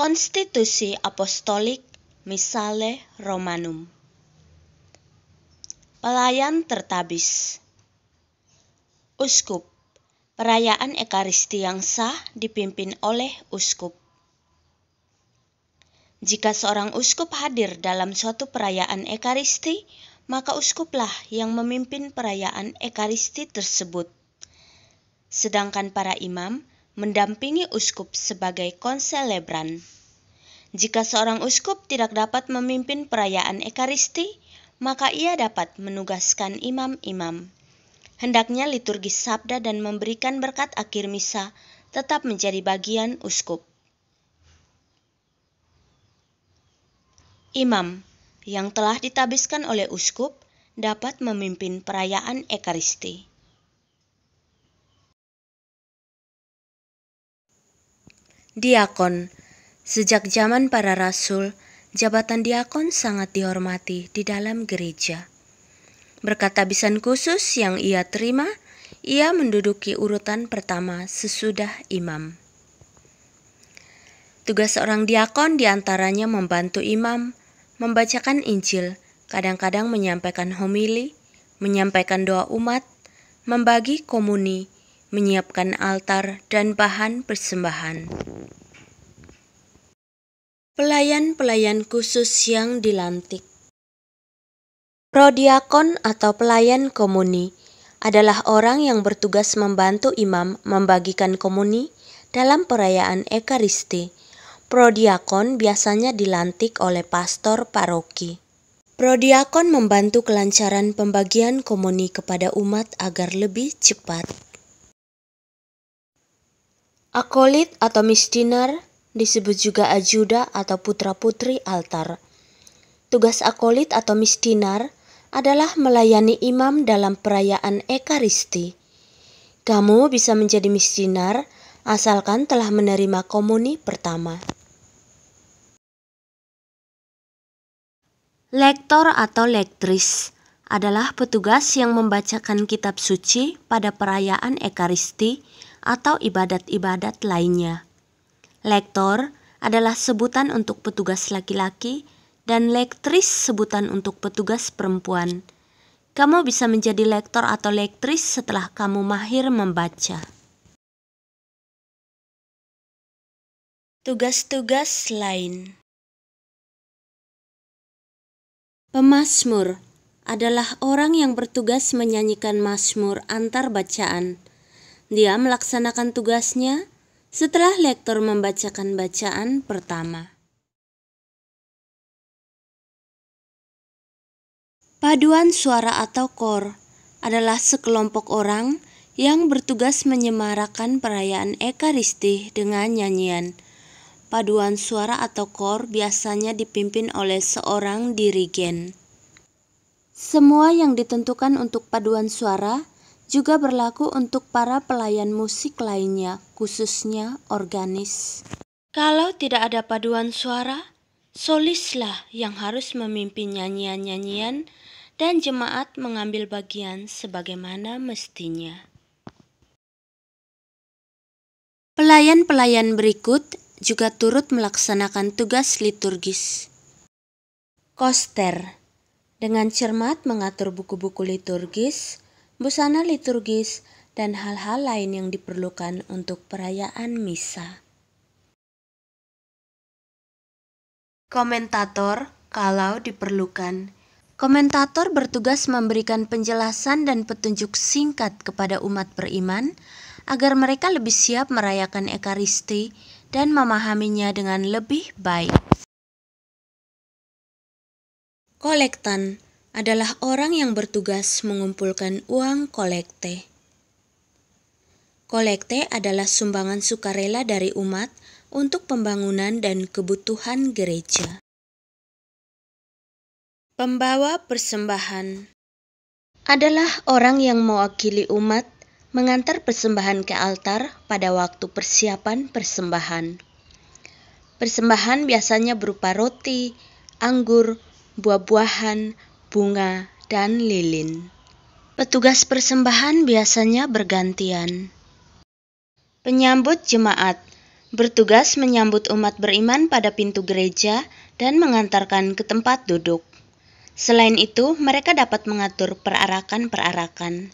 Konstitusi Apostolik Misale Romanum Pelayan tertabis Uskup Perayaan Ekaristi yang sah dipimpin oleh uskup Jika seorang uskup hadir dalam suatu perayaan Ekaristi, maka uskuplah yang memimpin perayaan Ekaristi tersebut. Sedangkan para imam mendampingi uskup sebagai konselebran. Jika seorang uskup tidak dapat memimpin perayaan Ekaristi, maka ia dapat menugaskan imam-imam. Hendaknya liturgi sabda dan memberikan berkat akhir misa tetap menjadi bagian uskup. Imam yang telah ditabiskan oleh uskup dapat memimpin perayaan Ekaristi. Diakon Sejak zaman para rasul, jabatan diakon sangat dihormati di dalam gereja. Berkat tabisan khusus yang ia terima, ia menduduki urutan pertama sesudah imam. Tugas seorang diakon diantaranya membantu imam, membacakan Injil, kadang-kadang menyampaikan homili, menyampaikan doa umat, membagi komuni, menyiapkan altar dan bahan persembahan. Pelayan-pelayan khusus yang dilantik Prodiakon atau pelayan komuni adalah orang yang bertugas membantu imam membagikan komuni dalam perayaan Ekaristi. Prodiakon biasanya dilantik oleh pastor paroki. Prodiakon membantu kelancaran pembagian komuni kepada umat agar lebih cepat. Akolit atau misdinar disebut juga ajuda atau putra-putri altar. Tugas akolit atau misdinar adalah melayani imam dalam perayaan Ekaristi. Kamu bisa menjadi misdinar asalkan telah menerima komuni pertama. Lektor atau lektris adalah petugas yang membacakan kitab suci pada perayaan Ekaristi atau ibadat-ibadat lainnya. Lektor adalah sebutan untuk petugas laki-laki dan lektris sebutan untuk petugas perempuan. Kamu bisa menjadi lektor atau lektris setelah kamu mahir membaca. Tugas-tugas lain Pemasmur adalah orang yang bertugas menyanyikan masmur antar bacaan dia melaksanakan tugasnya setelah lektor membacakan bacaan pertama. Paduan suara atau kor adalah sekelompok orang yang bertugas menyemarakan perayaan Ekaristi dengan nyanyian. Paduan suara atau kor biasanya dipimpin oleh seorang dirigen. Semua yang ditentukan untuk paduan suara juga berlaku untuk para pelayan musik lainnya, khususnya organis. Kalau tidak ada paduan suara, solislah yang harus memimpin nyanyian-nyanyian dan jemaat mengambil bagian sebagaimana mestinya. Pelayan-pelayan berikut juga turut melaksanakan tugas liturgis. Koster dengan cermat mengatur buku-buku liturgis, busana liturgis, dan hal-hal lain yang diperlukan untuk perayaan misa. Komentator, kalau diperlukan, komentator bertugas memberikan penjelasan dan petunjuk singkat kepada umat beriman agar mereka lebih siap merayakan Ekaristi dan memahaminya dengan lebih baik. Kolektan adalah orang yang bertugas mengumpulkan uang kolekte. Kolekte adalah sumbangan sukarela dari umat untuk pembangunan dan kebutuhan gereja. Pembawa persembahan adalah orang yang mewakili umat mengantar persembahan ke altar pada waktu persiapan persembahan. Persembahan biasanya berupa roti, anggur, buah-buahan, bunga, dan lilin. Petugas persembahan biasanya bergantian. Penyambut jemaat bertugas menyambut umat beriman pada pintu gereja dan mengantarkan ke tempat duduk. Selain itu, mereka dapat mengatur perarakan-perarakan.